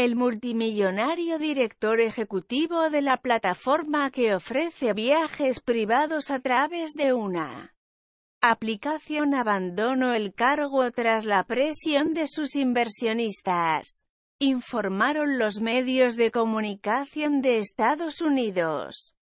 El multimillonario director ejecutivo de la plataforma que ofrece viajes privados a través de una aplicación abandonó el cargo tras la presión de sus inversionistas, informaron los medios de comunicación de Estados Unidos.